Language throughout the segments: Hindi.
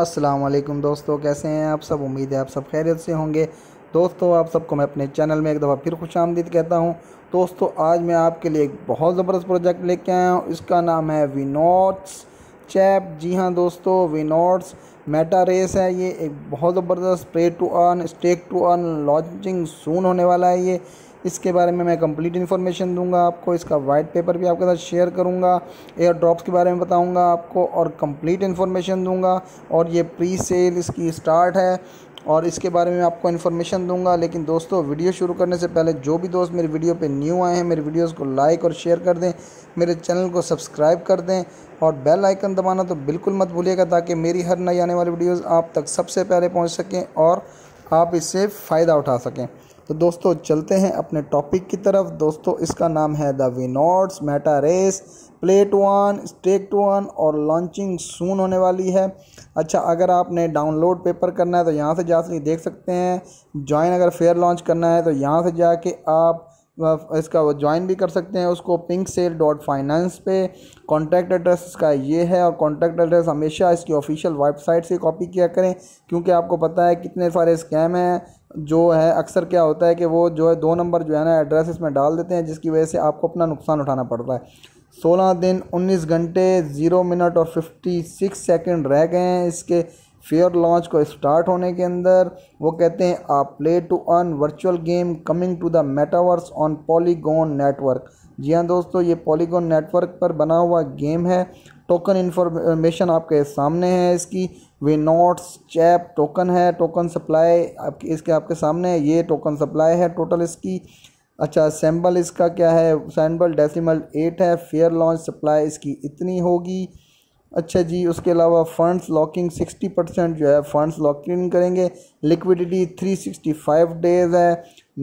असलम दोस्तों कैसे हैं आप सब उम्मीद है आप सब खैरियत से होंगे दोस्तों आप सबको मैं अपने चैनल में एक दफ़ा फिर खुश आमदीद कहता हूं दोस्तों आज मैं आपके लिए एक बहुत ज़बरदस्त प्रोजेक्ट लेके आया हूं इसका नाम है विनोट्स चैप जी हाँ दोस्तों विनोट्स मेटा रेस है ये एक बहुत ज़बरदस्त play to earn stake to earn launching soon होने वाला है ये इसके बारे में मैं कंप्लीट इन्फॉर्मेशन दूंगा आपको इसका वाइट पेपर भी आपके साथ शेयर करूंगा एयर ड्रॉप्स के बारे में बताऊंगा आपको और कंप्लीट इन्फॉर्मेशन दूंगा और ये प्री सेल इसकी स्टार्ट है और इसके बारे में आपको इन्फॉर्मेशन दूंगा लेकिन दोस्तों वीडियो शुरू करने से पहले जो भी दोस्त मेरे वीडियो पे न्यू आए हैं मेरे वीडियोस को लाइक और शेयर कर दें मेरे चैनल को सब्सक्राइब कर दें और बेल आइकन दबाना तो बिल्कुल मत भूलिएगा ताकि मेरी हर नई आने वाली वीडियोस आप तक सबसे पहले पहुंच सकें और आप इससे फ़ायदा उठा सकें तो दोस्तों चलते हैं अपने टॉपिक की तरफ दोस्तों इसका नाम है द विनोट्स meta race plate one stake one और लॉन्चिंग सून होने वाली है अच्छा अगर आपने डाउनलोड पेपर करना है तो यहाँ से जा देख सकते हैं ज्वाइन अगर फेयर लॉन्च करना है तो यहाँ से जाके आप इसका वो ज्वाइन भी कर सकते हैं उसको पिंक सेल डॉट फाइनेंस पे कॉन्टैक्ट एड्रेस इसका ये है और कॉन्टैक्ट एड्रेस हमेशा इसकी ऑफिशियल वेबसाइट से कॉपी किया करें क्योंकि आपको पता है कितने सारे स्कैम हैं जो है अक्सर क्या होता है कि वो जो है दो नंबर जो है ना एड्रेस इसमें डाल देते हैं जिसकी वजह से आपको अपना नुकसान उठाना पड़ता है सोलह दिन उन्नीस घंटे ज़ीरो मिनट और फिफ्टी सिक्स सेकेंड रह गए हैं इसके फेयर लॉन्च को स्टार्ट होने के अंदर वो कहते हैं आप play to earn virtual game coming to the metaverse on Polygon network जी हाँ दोस्तों ये पॉलीगॉन नेटवर्क पर बना हुआ गेम है टोकन इन्फॉर्मेशन आपके सामने है इसकी वे नोट्स चैप टोकन है टोकन सप्लाई आपके इसके आपके सामने है ये टोकन सप्लाई है टोटल इसकी अच्छा सैम्बल इसका क्या है सैम्बल डेसिमल एट है फेयर लॉन्च सप्लाई इसकी इतनी होगी अच्छा जी उसके अलावा फंड्स लॉकिंग सिक्सटी परसेंट जो है फंड्स लॉकिंग करेंगे liquidity three sixty five days है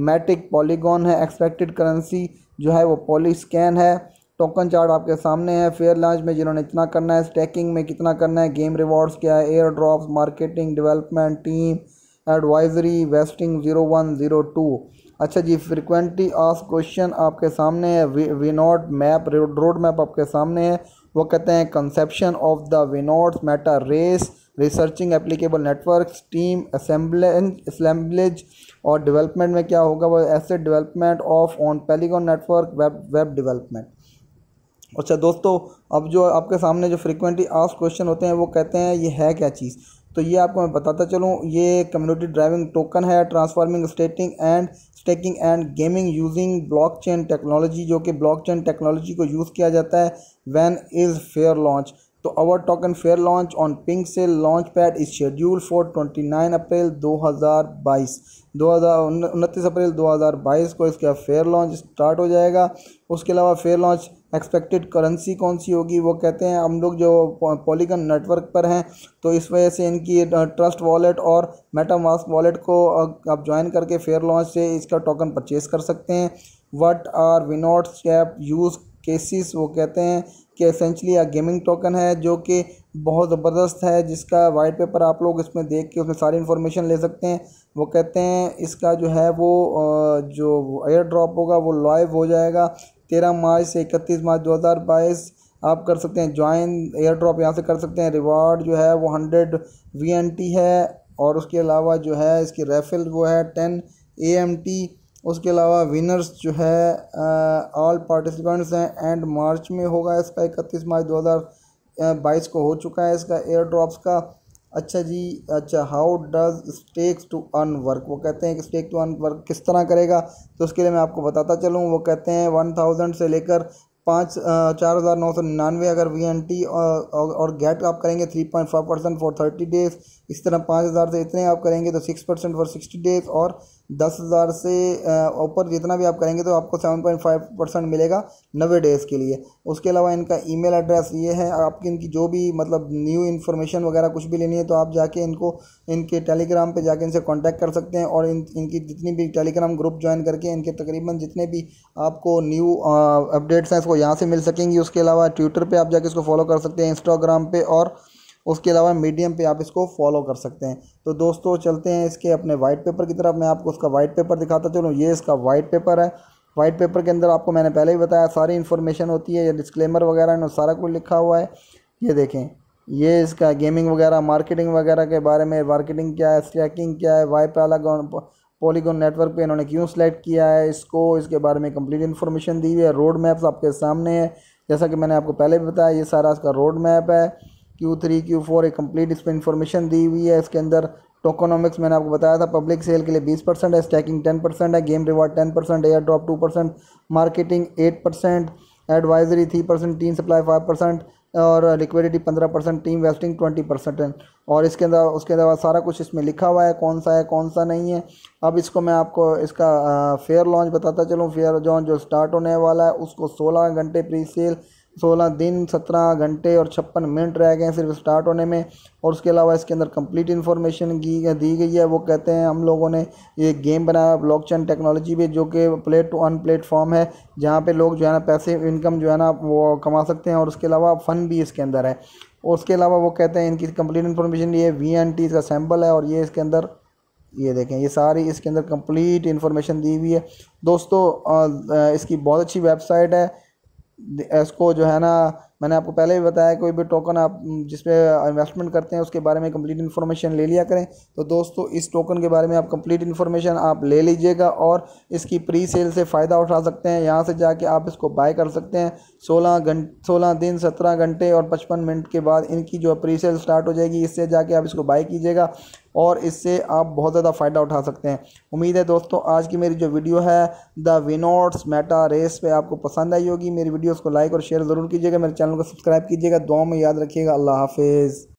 मैटिक पॉलीगॉन है एक्सपेक्टेड करेंसी जो है वो पॉली स्कैन है टोकन चार्ट आपके सामने है फेयर लॉन्च में जिन्होंने इतना करना है स्टैकिंग में कितना करना है गेम रिवॉर्ड्स क्या है air drops marketing development team advisory vesting zero one zero two अच्छा जी फ्रिक्वेंटली आस क्वेश्चन आपके सामने है वी नॉट मैप रोड मैप आपके सामने है वो कहते हैं कंसेप्शन ऑफ द विनोट्स meta race researching applicable network team assemblage assemblage और डेवलपमेंट में क्या होगा वो ऐसे development of on Polygon network web web development अच्छा दोस्तों अब जो आपके सामने जो फ्रिक्वेंटली आस्क क्वेश्चन होते हैं वो कहते हैं ये है क्या चीज़ तो ये आपको मैं बताता चलूँ ये कम्युनिटी ड्राइविंग टोकन है transforming stating and staking and gaming using blockchain technology जो कि ब्लॉकचेन टेक्नोलॉजी को यूज़ किया जाता है वैन इज़ फेयर लॉन्च तो our token fair launch on pink sale launch pad is schedule for twenty nine April दो हज़ार बाईस दो हज़ार उनतीस अप्रैल दो हज़ार बाईस को इसका फेयर लॉन्च स्टार्ट हो जाएगा उसके अलावा फेयर लॉन्च एक्सपेक्टेड करेंसी कौन सी होगी वो कहते हैं हम लोग जो पॉलीगन नेटवर्क पर हैं तो इस वजह से इनकी ट्रस्ट वॉलेट और मेटामास्क वॉलेट को आप ज्वाइन करके फेयर लॉन्च से इसका टोकन परचेज कर सकते हैं वट आर विनोट स्टैप यूज़ केसिस वो कहते हैं कि एसेंशली अ गेमिंग टोकन है जो कि बहुत ज़बरदस्त है जिसका वाइट पेपर आप लोग इसमें देख के उसमें सारी इन्फॉर्मेशन ले सकते हैं वो कहते हैं इसका जो है वो जो एयर ड्रॉप होगा वो लाइव हो जाएगा तेरह मार्च से इकतीस मार्च दो हज़ार बाईस आप कर सकते हैं ज्वाइन एयर ड्रॉप यहाँ से कर सकते हैं रिवार्ड जो है वो हंड्रेड वी एन टी है और उसके अलावा जो है इसकी रेफिल वो है टेन ए एम टी उसके अलावा विनर्स जो है ऑल पार्टिसिपेंट्स हैं एंड मार्च में होगा इसका इकतीस मार्च दो हज़ार बाईस को हो चुका है इसका एयर ड्रॉप्स का अच्छा जी अच्छा how does stakes to earn work वो कहते हैं कि स्टेक टू अर्न वर्क किस तरह करेगा तो उसके लिए मैं आपको बताता चलूँ वो कहते हैं वन थाउजेंड से लेकर पाँच चार हज़ार नौ सौ निन्यानवे अगर वी एन टी और, और गेट आप करेंगे three point five percent for thirty days इस तरह पाँच हज़ार से इतने आप करेंगे तो six percent for sixty days और दस हज़ार से ऊपर जितना भी आप करेंगे तो आपको सेवन पॉइंट फाइव परसेंट मिलेगा नब्बे डेज़ के लिए उसके अलावा इनका ईमेल एड्रेस ये है आपकी इनकी जो भी मतलब न्यू इन्फॉर्मेशन वगैरह कुछ भी लेनी है तो आप जाके इनको इनके टेलीग्राम पे जाके इनसे कांटेक्ट कर सकते हैं और इन इनकी जितनी भी टेलीग्राम ग्रुप ज्वाइन करके इनके तकरीबन जितने भी आपको न्यू अपडेट्स हैं इसको यहाँ से मिल सकेंगी उसके अलावा ट्विटर पर आप जाके इसको फॉलो कर सकते हैं इंस्टाग्राम पर और उसके अलावा मीडियम पे आप इसको फॉलो कर सकते हैं तो दोस्तों चलते हैं इसके अपने वाइट पेपर की तरफ मैं आपको उसका वाइट पेपर दिखाता चलूँ ये इसका वाइट पेपर है वाइट पेपर के अंदर आपको मैंने पहले ही बताया सारी इन्फॉर्मेशन होती है या डिस्क्लेमर वगैरह इन्होंने सारा कुछ लिखा हुआ है ये देखें ये इसका गेमिंग वगैरह मार्केटिंग वगैरह के बारे में मार्केटिंग क्या है स्ट्रैकिंग क्या है वाई अलग पॉलीगॉन नेटवर्क पे इन्होंने क्यों सेलेक्ट किया है इसको इसके बारे में कंप्लीट इन्फॉर्मेशन दी हुई है रोड मैप्स आपके सामने है जैसा कि मैंने आपको पहले भी बताया ये सारा इसका रोड मैप है क्यू थ्री क्यू फोर एक कंप्लीट इसमें इन्फॉर्मेशन दी हुई है इसके अंदर टोकोनॉमिक्स मैंने आपको बताया था पब्लिक सेल के लिए 20 परसेंट है स्टैकिंग 10 परसेंट है game reward 10 percent air drop 2 percent marketing 8 percent advisory 3 percent team supply 5 percent और liquidity 15 percent team vesting 20 percent है और इसके अंदर उसके अलावा सारा कुछ इसमें लिखा हुआ है कौन सा है कौन सा नहीं है अब इसको मैं आपको इसका फेयर लॉन्च बताता चलूँ फेयर लॉन्च जो स्टार्ट होने वाला है उसको सोलह घंटे प्री सेल सोलह दिन सत्रह घंटे और छप्पन मिनट रह गए हैं सिर्फ स्टार्ट होने में और उसके अलावा इसके अंदर कंप्लीट इन्फॉर्मेशन की दी गई है वो कहते हैं हम लोगों ने ये गेम बनाया ब्लॉकचेन टेक्नोलॉजी पे जो कि प्लेट टू अन प्लेटफॉर्म है जहाँ पे लोग जो है ना पैसे इनकम जो है ना वो कमा सकते हैं और उसके अलावा फ़न भी इसके अंदर है और उसके अलावा वो कहते हैं इनकी कंप्लीट इन्फॉर्मेशन ये वी एन टी इसका सैम्पल है और ये इसके अंदर ये देखें ये सारी इसके अंदर कंप्लीट इन्फॉर्मेशन दी हुई है दोस्तों इसकी बहुत अच्छी वेबसाइट है इसको जो है ना मैंने आपको पहले भी बताया कोई भी टोकन आप जिस पे इन्वेस्टमेंट करते हैं उसके बारे में कंप्लीट इन्फॉर्मेशन ले लिया करें तो दोस्तों इस टोकन के बारे में आप कंप्लीट इन्फॉर्मेशन आप ले लीजिएगा और इसकी प्री सेल से फ़ायदा उठा सकते हैं यहाँ से जाके आप इसको बाय कर सकते हैं सोलह घंट सोलह दिन सत्रह घंटे और पचपन मिनट के बाद इनकी जो प्री सेल स्टार्ट हो जाएगी इससे जाके आप इसको बाय कीजिएगा और इससे आप बहुत ज़्यादा फ़ायदा उठा सकते हैं उम्मीद है दोस्तों आज की मेरी जो वीडियो है द विनोट्स मेटा रेस पे आपको पसंद आई होगी मेरी वीडियोस को लाइक और शेयर ज़रूर कीजिएगा मेरे चैनल चैनल को सब्सक्राइब कीजिएगा दुआ में याद रखिएगा अल्लाह हाफिज़